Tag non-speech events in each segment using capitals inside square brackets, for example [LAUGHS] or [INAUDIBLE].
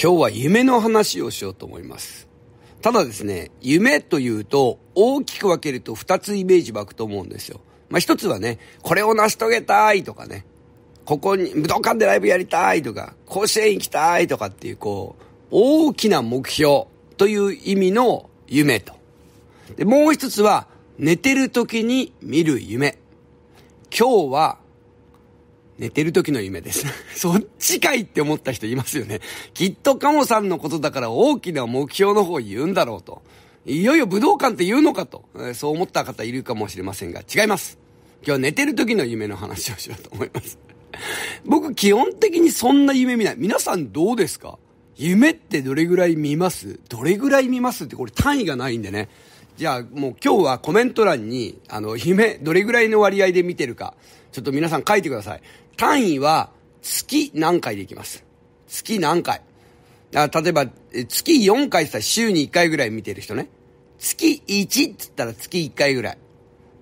今日は夢の話をしようと思います。ただですね、夢というと大きく分けると2つイメージ湧くと思うんですよ。まあ一つはね、これを成し遂げたいとかね、ここに武道館でライブやりたいとか、甲子園行きたいとかっていうこう、大きな目標という意味の夢と。で、もう一つは寝てる時に見る夢。今日は寝てる時の夢です [LAUGHS] そっちかいって思った人いますよね。きっとカモさんのことだから大きな目標の方言うんだろうと。いよいよ武道館って言うのかと。そう思った方いるかもしれませんが、違います。今日寝てる時の夢の話をしようと思います [LAUGHS] 僕基本的にそんな夢見ない。皆さんどうですか夢ってどれぐらい見ますどれぐらい見ますってこれ単位がないんでね。じゃあもう今日はコメント欄に、あの、夢、どれぐらいの割合で見てるか、ちょっと皆さん書いてください。単位は月何回でいきます。月何回。あ例えば、月4回って言ったら週に1回ぐらい見てる人ね。月1って言ったら月1回ぐらい。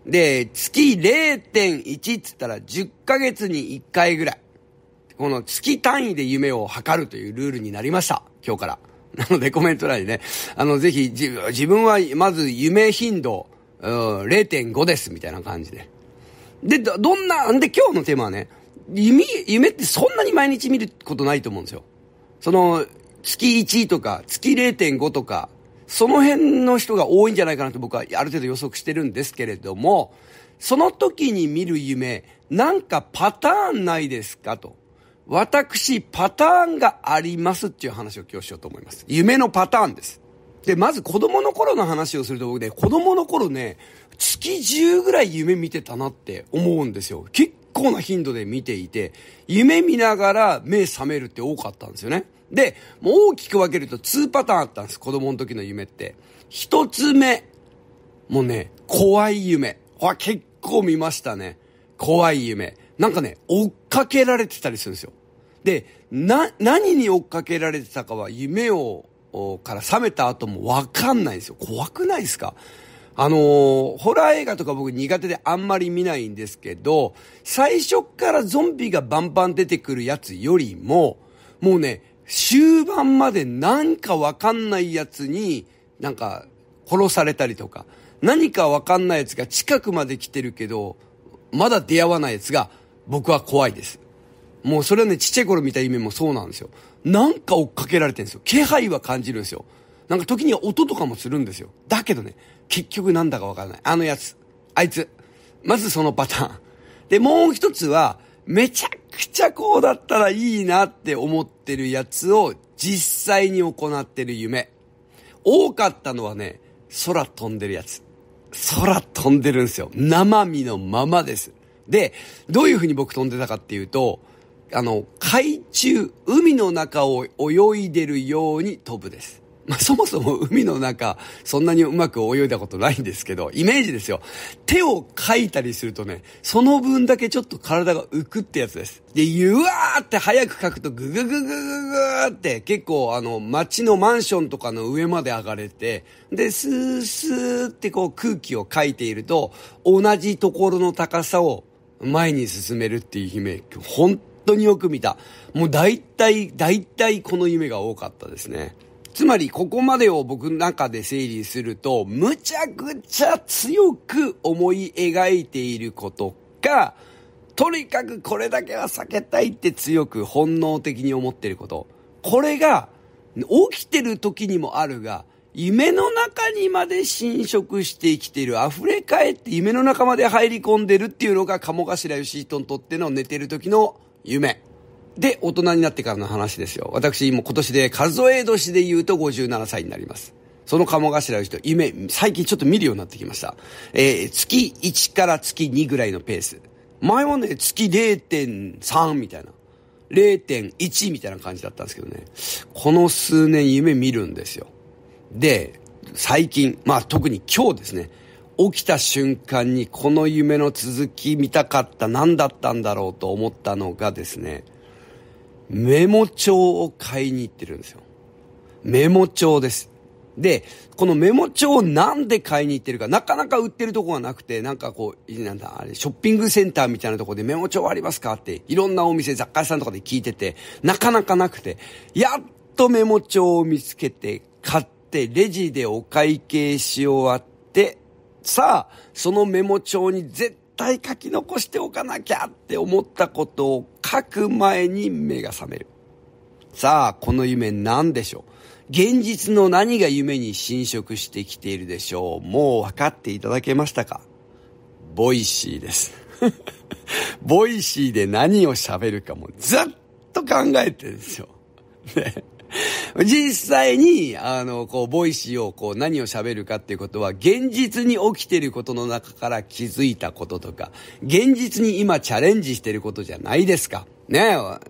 で、月0.1って言ったら10ヶ月に1回ぐらい。この月単位で夢を測るというルールになりました。今日から。なのでコメント欄にね、あの、ぜひ、自分はまず夢頻度、うん、0.5です、みたいな感じで。で、ど、どんな、んで今日のテーマはね、夢、夢ってそんなに毎日見ることないと思うんですよ。その、月1とか、月0.5とか、その辺の人が多いんじゃないかなと僕はある程度予測してるんですけれども、その時に見る夢、なんかパターンないですかと。私、パターンがありますっていう話を今日しようと思います。夢のパターンです。で、まず子供の頃の話をすると僕ね、子供の頃ね、月中ぐらい夢見てたなって思うんですよ。結構な頻度で見ていて、夢見ながら目覚めるって多かったんですよね。で、もう大きく分けると2パターンあったんです。子供の時の夢って。一つ目。もうね、怖い夢。わ、結構見ましたね。怖い夢。なんかね、追っかけられてたりするんですよ。で、な、何に追っかけられてたかは夢を、から覚めた後もわかんないですよ。怖くないですかあのー、ホラー映画とか僕苦手であんまり見ないんですけど、最初からゾンビがバンバン出てくるやつよりも、もうね、終盤までなんかわかんないやつに、なんか殺されたりとか、何かわかんないやつが近くまで来てるけど、まだ出会わないやつが僕は怖いです。もうそれはね、ちっちゃい頃見た夢もそうなんですよ。なんか追っかけられてるんですよ。気配は感じるんですよ。なんか時には音とかもするんですよ。だけどね、結局なんだかわからない。あのやつ。あいつ。まずそのパターン。で、もう一つは、めちゃくちゃこうだったらいいなって思ってるやつを実際に行ってる夢。多かったのはね、空飛んでるやつ。空飛んでるんですよ。生身のままです。で、どういう風に僕飛んでたかっていうと、あの、海中、海の中を泳いでるように飛ぶです。まあ、そもそも海の中、そんなにうまく泳いだことないんですけど、イメージですよ。手をかいたりするとね、その分だけちょっと体が浮くってやつです。で、ゆわーって早く書くとググググググーって結構あの街のマンションとかの上まで上がれて、で、スースーってこう空気をかいていると、同じところの高さを前に進めるっていう姫、本当によく見た。もう大体、大体この夢が多かったですね。つまり、ここまでを僕の中で整理すると、むちゃくちゃ強く思い描いていることか、とにかくこれだけは避けたいって強く本能的に思っていること。これが、起きてる時にもあるが、夢の中にまで侵食してきている、溢れ返って夢の中まで入り込んでるっていうのが、鴨頭義人にとっての寝てる時の夢。で、大人になってからの話ですよ。私、も今年で数え年で言うと57歳になります。その鴨頭の人、夢、最近ちょっと見るようになってきました。えー、月1から月2ぐらいのペース。前はね、月0.3みたいな。0.1みたいな感じだったんですけどね。この数年夢見るんですよ。で、最近、まあ特に今日ですね。起きた瞬間にこの夢の続き見たかった何だったんだろうと思ったのがですね、メモ帳を買いに行ってるんですよ。メモ帳です。で、このメモ帳をなんで買いに行ってるか、なかなか売ってるとこがなくて、なんかこう、なんだ、あれ、ショッピングセンターみたいなとこでメモ帳ありますかって、いろんなお店、雑貨屋さんとかで聞いてて、なかなかなくて、やっとメモ帳を見つけて、買って、レジでお会計し終わって、さあ、そのメモ帳に絶対書き残しておかなきゃって思ったことを書く前に目が覚める。さあ、この夢何でしょう現実の何が夢に侵食してきているでしょうもう分かっていただけましたかボイシーです。[LAUGHS] ボイシーで何を喋るかもずっと考えてるんですよ。ね。実際に、あの、こう、ボイシーを、こう、何を喋るかっていうことは、現実に起きてることの中から気づいたこととか、現実に今チャレンジしてることじゃないですか。ね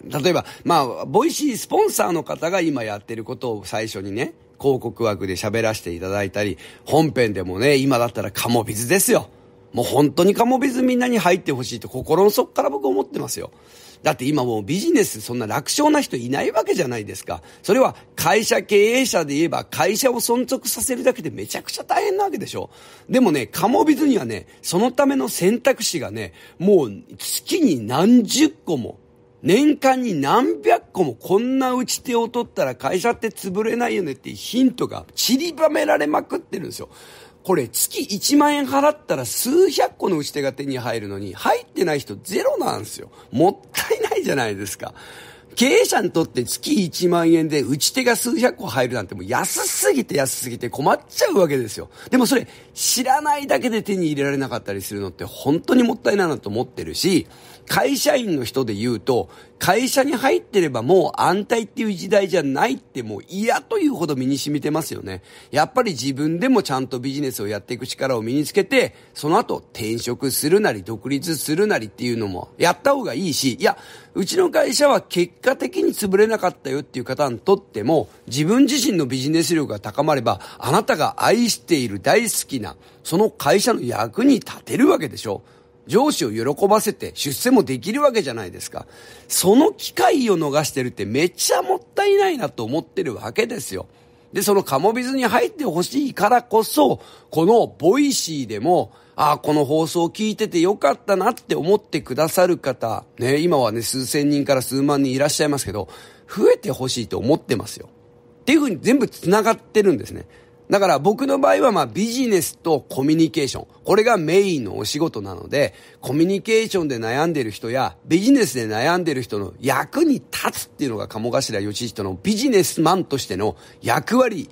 例えば、まあ、ボイシースポンサーの方が今やってることを最初にね、広告枠で喋らせていただいたり、本編でもね、今だったらカモビズですよ。もう本当にカモビズみんなに入ってほしいと心の底から僕思ってますよ。だって今もうビジネスそんな楽勝な人いないわけじゃないですか。それは会社経営者で言えば会社を存続させるだけでめちゃくちゃ大変なわけでしょ。でもね、カモビズにはね、そのための選択肢がね、もう月に何十個も年間に何百個もこんな打ち手を取ったら会社って潰れないよねっていうヒントが散りばめられまくってるんですよ。これ月1万円払ったら数百個の打ち手が手に入るのに、入ってない人ゼロなんですよ。もったいないじゃないですか。経営者にとって月1万円で打ち手が数百個入るなんてもう安すぎて安すぎて困っちゃうわけですよ。でもそれ知らないだけで手に入れられなかったりするのって本当にもったいないなと思ってるし、会社員の人で言うと会社に入ってればもう安泰っていう時代じゃないってもう嫌というほど身に染みてますよね。やっぱり自分でもちゃんとビジネスをやっていく力を身につけて、その後転職するなり独立するなりっていうのもやった方がいいし、いや、うちの会社は結果的に潰れなかったよっていう方にとっても、自分自身のビジネス力が高まれば、あなたが愛している大好きな、その会社の役に立てるわけでしょ。上司を喜ばせて出世もできるわけじゃないですか。その機会を逃してるってめっちゃもったいないなと思ってるわけですよ。で、そのカモビズに入ってほしいからこそ、このボイシーでも、ああ、この放送聞いててよかったなって思ってくださる方、ね、今はね、数千人から数万人いらっしゃいますけど、増えてほしいと思ってますよ。っていうふうに全部繋がってるんですね。だから僕の場合はまあビジネスとコミュニケーション。これがメインのお仕事なので、コミュニケーションで悩んでる人や、ビジネスで悩んでる人の役に立つっていうのが鴨頭義人のビジネスマンとしての役割。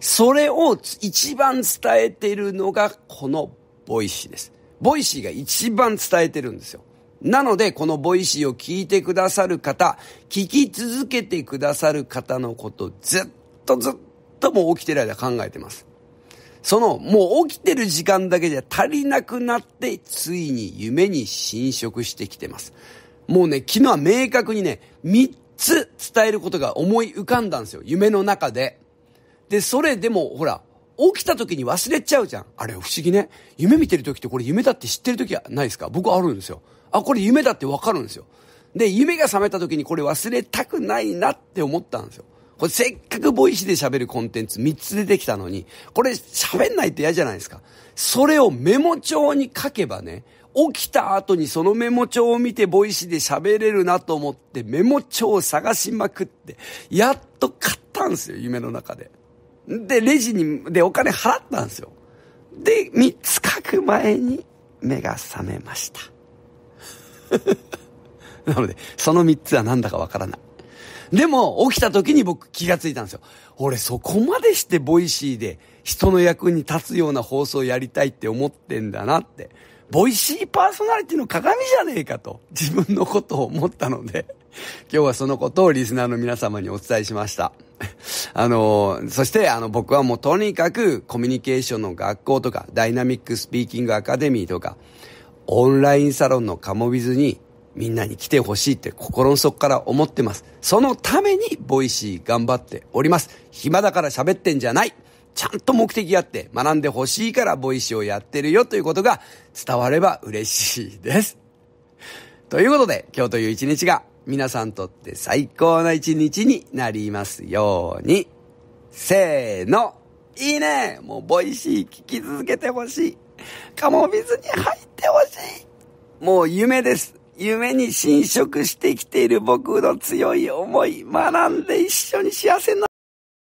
それを一番伝えているのがこのボイシーです。ボイシーが一番伝えてるんですよ。なので、このボイシーを聞いてくださる方、聞き続けてくださる方のこと、ずっとずっととも起きてる間考えてます。その、もう起きてる時間だけじゃ足りなくなって、ついに夢に侵食してきてます。もうね、昨日は明確にね、3つ伝えることが思い浮かんだんですよ。夢の中で。で、それでも、ほら、起きた時に忘れちゃうじゃん。あれ不思議ね。夢見てる時ってこれ夢だって知ってる時はないですか僕あるんですよ。あ、これ夢だってわかるんですよ。で、夢が覚めた時にこれ忘れたくないなって思ったんですよ。これせっかくボイシで喋るコンテンツ3つ出てきたのに、これ喋んないと嫌じゃないですか。それをメモ帳に書けばね、起きた後にそのメモ帳を見てボイシで喋れるなと思ってメモ帳を探しまくって、やっと買ったんですよ、夢の中で。で、レジに、で、お金払ったんですよ。で、3つ書く前に目が覚めました。[LAUGHS] なので、その3つは何だかわからない。でも、起きた時に僕気がついたんですよ。俺そこまでしてボイシーで人の役に立つような放送やりたいって思ってんだなって。ボイシーパーソナリティの鏡じゃねえかと、自分のことを思ったので、今日はそのことをリスナーの皆様にお伝えしました。あの、そしてあの僕はもうとにかくコミュニケーションの学校とか、ダイナミックスピーキングアカデミーとか、オンラインサロンのカモビズにみんなに来てほしいって心の底から思ってます。そのためにボイシー頑張っております。暇だから喋ってんじゃない。ちゃんと目的があって学んでほしいからボイシーをやってるよということが伝われば嬉しいです。ということで今日という一日が皆さんとって最高な一日になりますように。せーの。いいねもうボイシー聞き続けてほしい。カモビズに入ってほしい。もう夢です。夢に侵食してきている僕の強い思い、学んで一緒に幸せにな